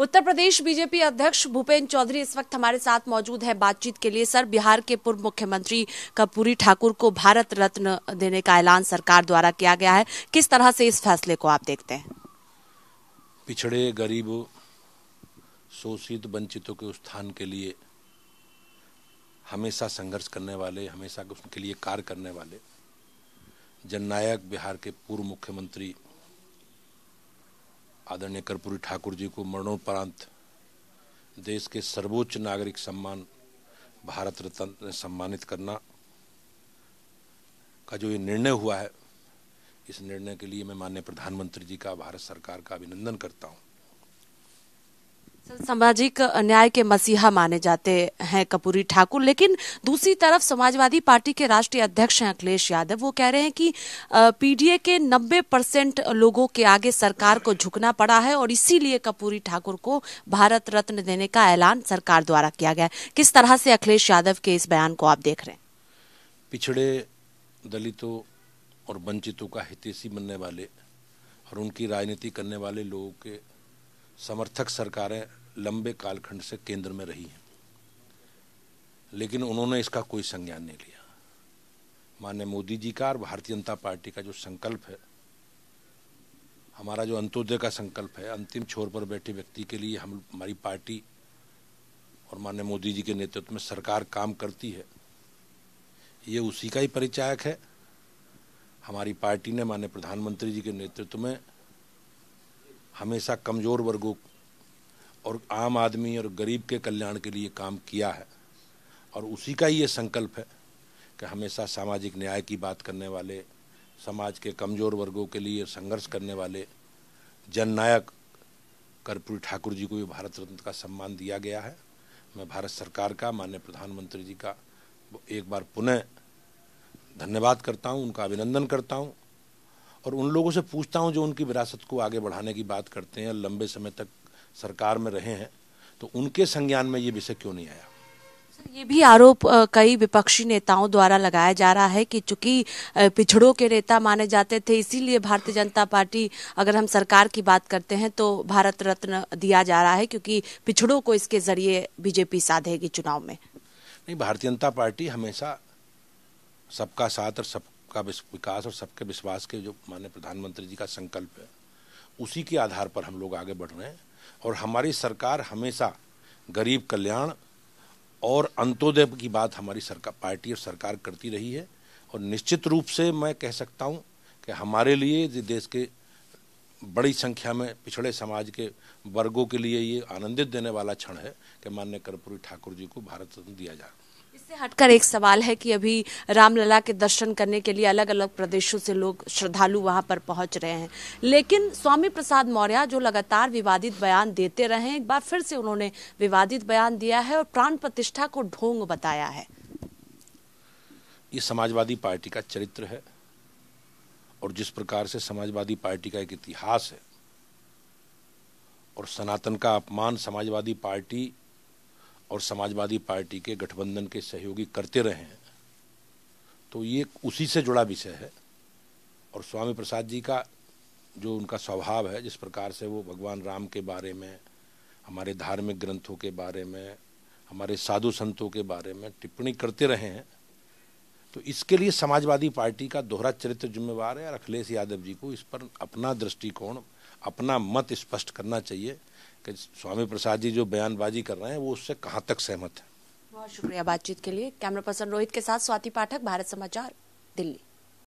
उत्तर प्रदेश BJP अध्यक्ष भूपेन्द्र चौधरी इस वक्त हमारे साथ मौजूद है बातचीत के लिए सर बिहार के पूर्व मुख्यमंत्री कपूरी ठाकुर को भारत रत्न देने का ऐलान सरकार द्वारा किया गया है किस तरह से इस फैसले को आप देखते हैं पिछड़े गरीब शोषित वंचितों के उत्थान के लिए हमेशा संघर्ष करने वाले हमेशा उनके लिए कार्य करने वाले जननायक बिहार के पूर्व मुख्यमंत्री आदरणीय कर्पूरी ठाकुर जी को मरणोपरांत देश के सर्वोच्च नागरिक सम्मान भारत रत्न सम्मानित करना का जो ये निर्णय हुआ है इस निर्णय के लिए मैं माननीय प्रधानमंत्री जी का भारत सरकार का अभिनंदन करता हूँ सामाजिक न्याय के मसीहा माने जाते हैं कपूरी ठाकुर लेकिन दूसरी तरफ समाजवादी पार्टी के राष्ट्रीय अध्यक्ष हैं अखिलेश यादव वो कह रहे हैं कि पीडीए के 90 परसेंट लोगों के आगे सरकार को झुकना पड़ा है और इसीलिए कपूरी ठाकुर को भारत रत्न देने का ऐलान सरकार द्वारा किया गया किस तरह से अखिलेश यादव के इस बयान को आप देख रहे हैं पिछड़े दलितों और वंचितों का हितैषी बनने वाले और उनकी राजनीति करने वाले लोगों के समर्थक सरकारें लंबे कालखंड से केंद्र में रही है लेकिन उन्होंने इसका कोई संज्ञान नहीं लिया मान्य मोदी जी का और भारतीय जनता पार्टी का जो संकल्प है हमारा जो अंत्योदय का संकल्प है अंतिम छोर पर बैठे व्यक्ति के लिए हम हमारी पार्टी और मान्य मोदी जी के नेतृत्व में सरकार काम करती है ये उसी का ही परिचायक है हमारी पार्टी ने माननीय प्रधानमंत्री जी के नेतृत्व में हमेशा कमज़ोर वर्गों और आम आदमी और गरीब के कल्याण के लिए काम किया है और उसी का ये संकल्प है कि हमेशा सामाजिक न्याय की बात करने वाले समाज के कमज़ोर वर्गों के लिए संघर्ष करने वाले जननायक कर्पूरी ठाकुर जी को भी भारत रत्न का सम्मान दिया गया है मैं भारत सरकार का माननीय प्रधानमंत्री जी का एक बार पुनः धन्यवाद करता हूँ उनका अभिनंदन करता हूँ और उन लोगों से पूछता हूँ जो उनकी विरासत को आगे बढ़ाने की बात करते हैं लंबे समय तक सरकार में रहे हैं तो उनके संज्ञान में ये विषय क्यों नहीं आया ये भी आरोप कई विपक्षी नेताओं द्वारा लगाया जा रहा है कि चूंकि पिछड़ों के नेता माने जाते थे इसीलिए भारतीय जनता पार्टी अगर हम सरकार की बात करते हैं तो भारत रत्न दिया जा रहा है क्योंकि पिछड़ों को इसके जरिए बीजेपी साधेगी चुनाव में नहीं भारतीय जनता पार्टी हमेशा सबका साथ और सबका विकास और सबके विश्वास के जो मान्य प्रधानमंत्री जी का संकल्प है उसी के आधार पर हम लोग आगे बढ़ रहे हैं और हमारी सरकार हमेशा गरीब कल्याण और अंत्योदय की बात हमारी सरकार पार्टी और सरकार करती रही है और निश्चित रूप से मैं कह सकता हूँ कि हमारे लिए देश के बड़ी संख्या में पिछड़े समाज के वर्गों के लिए ये आनंदित देने वाला क्षण है कि मान्य कर्पूरी ठाकुर जी को भारत रत्न दिया जाए इससे हटकर एक सवाल है कि अभी रामलला के दर्शन करने के लिए अलग अलग प्रदेशों से लोग श्रद्धालु वहां पर पहुंच रहे हैं लेकिन स्वामी प्रसाद मौर्य जो लगातार विवादित बयान देते रहे एक बार फिर से उन्होंने विवादित बयान दिया है और प्राण प्रतिष्ठा को ढोंग बताया है ये समाजवादी पार्टी का चरित्र है और जिस प्रकार से समाजवादी पार्टी का एक इतिहास है और सनातन का अपमान समाजवादी पार्टी और समाजवादी पार्टी के गठबंधन के सहयोगी करते रहे हैं तो ये उसी से जुड़ा विषय है और स्वामी प्रसाद जी का जो उनका स्वभाव है जिस प्रकार से वो भगवान राम के बारे में हमारे धार्मिक ग्रंथों के बारे में हमारे साधु संतों के बारे में टिप्पणी करते रहे हैं तो इसके लिए समाजवादी पार्टी का दोहरा चरित्र जिम्मेवार है और अखिलेश यादव जी को इस पर अपना दृष्टिकोण अपना मत स्पष्ट करना चाहिए कि स्वामी प्रसाद जी जो बयानबाजी कर रहे हैं वो उससे कहाँ तक सहमत है बहुत शुक्रिया बातचीत के लिए कैमरा पर्सन रोहित के साथ स्वाति पाठक भारत समाचार दिल्ली